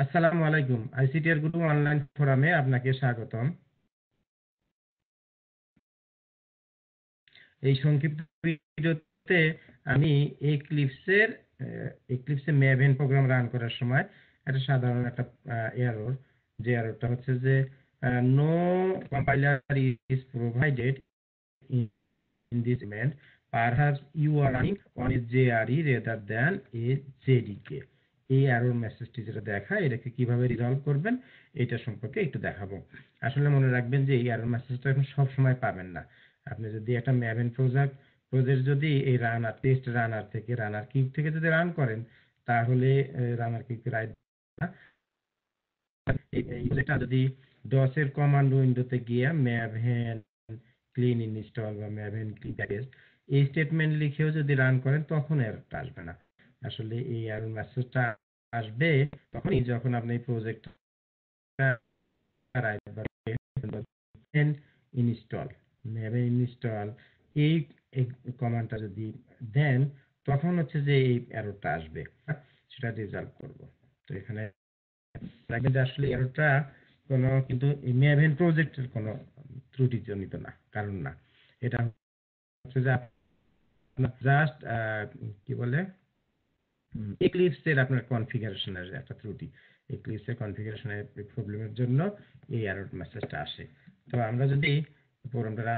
আসসালামু আলাইকুম ICTR group online ফোরামে আপনাকে স্বাগতম এই সংক্ষিপ্ত ভিডিওতে আমি এক্লিপসের এক্লিপসে ম্যাভেন প্রোগ্রাম রান করার সময় একটা সাধারণ একটা এরর যে এররটা হচ্ছে যে no compiler is provided in this event perhaps you are running on a JRE rather than a JDK এই অ্যারোর মেসেজটি যেটা দেখায় এটাকে কিভাবে রিজলভ করবেন এটা সম্পর্কে একটু দেখাবো আসলে মনে রাখবেন যে এই অ্যারোর মেসেজটা এখন সবসময় পাবেন না আপনি যদি একটা ম্যাভেন প্রোজাক্ট প্রোজেক্ট যদি এই রানার টেস্ট রানার থেকে রানার কিউব থেকে যদি রান করেন তাহলে রানার কিক রাইট এটা যদি ডসের কমান্ড উইন্ডোতে গিয়ে ম্যাভেন ক্লিন ইনস্টল বা ম্যাভেন ক্লিন এই স্টেটমেন্ট লিখেও যদি রান করেন তখন এরটা আসবে না আসলে এই আর মেসেজটা আসবে তখনই যখন আপনি প্রজেক্ট ইনস্টল নেবে ইনস্টল এই কমান্ডটা যদি দেন তখন হচ্ছে যে এই অ্যারোটা আসবে হ্যাঁ? সেটা রিজলভ করব তো এখানে দেখবেন যে আসলে অ্যারোটা কোনো কিন্তু মেভেন প্রজেক্টের কোনো ত্রুটিজনিত না কারণ না এটা হচ্ছে যে জাস্ট কি বলে এক্লিপসের আপনার কনফিগারেশনের একটা ত্রুটি এক্লিপসের কনফিগারেশনের প্রবলেমের জন্য এই আর মেসেজটা আসে তো আমরা যদি প্রোগ্রামটা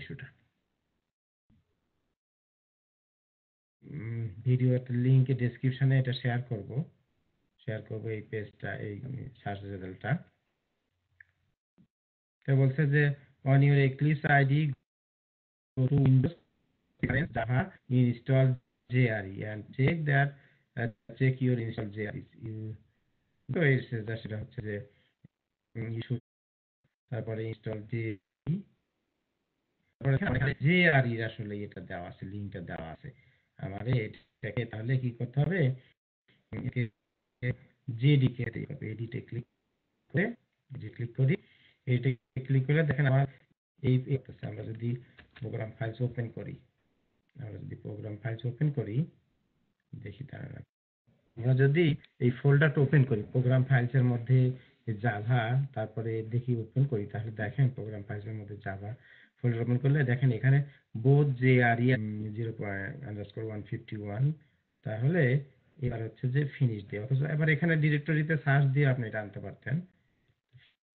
ইস্যুটা লিঙ্কে ডেসক্রিপশনে এটা শেয়ার করব শেয়ার করব এই পেজটা এই সার্চ রেজাল্টটা সে বলছে যে on on your eclipse ide go to windows current java install jre and check that uh, check your install jre তো এর সেটা হচ্ছে যে ইস্যু তারপরে ইনস্টল যে জে আর ই আসলে এটা দেওয়া আছে লিঙ্কটা দেওয়া আছে আমাদের এটাকে তাহলে কি করতে হবে জেডিকে এডিটে ক্লিক করে যে ক্লিক করি এটা ক্লিক করলে দেখেন আমার এই আমরা যদি প্রোগ্রাম ফাইলস ওপেন করি আমরা যদি প্রোগ্রাম ফাইলস ওপেন করি দেখি তারা আমরা যদি এই ফোল্ডারটা ওপেন করি প্রোগ্রাম ফাইলসের মধ্যে জাভা তারপরে দেখি ওপেন করি তাহলে দেখেন প্রোগ্রাম ফাইলসের মধ্যে জাভা ফোল্ডার ওপেন করলে দেখেন এখানে বোধ যে আরিয়া zero underscore one fifty one তাহলে এবার হচ্ছে যে ফিনিশ দিয়ে অথচ এবার এখানে ডিরেক্টরিতে সার্চ দিয়ে আপনি এটা আনতে পারতেন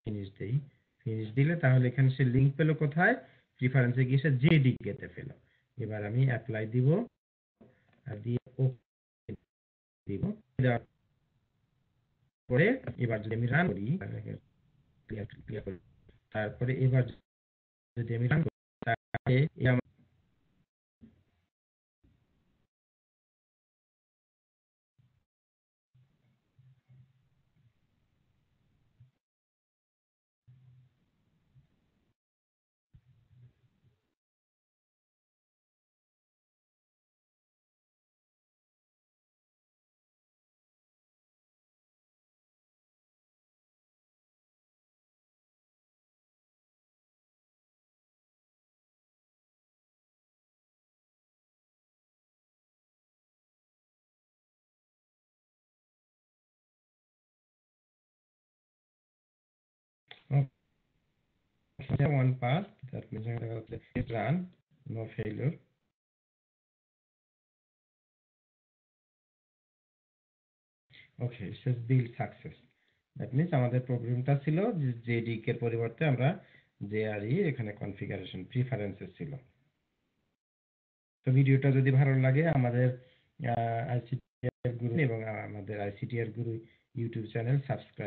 ফিনিশ দিই ফিনিশ দিলে তাহলে এখানে সে লিংক পেলো কোথায় প্রিফারেন্সে গিয়ে সে জেডিকে তে পেল এবার আমি অ্যাপ্লাই দিব আর দিয়ে ওকে দিব পরে এবার যদি আমি রান করি তারপরে এবার যদি আমি রান করি তাহলে Okay, one pass, that means it's run, no failure. Okay it says build success. That means আমাদের প্রবলেমটা ছিল যে ডিক এর পরিবর্তে আমরা যে আর ই এখানে কনফিগারেশন প্রিফারেন্সেস ছিল তো ভিডিওটা যদি ভালো লাগে আমাদের আইসিটিআর গুরু এবং আমাদের আইসিটিআর গুরু ইউটিউব চ্যানেল সাবস্ক্রাইব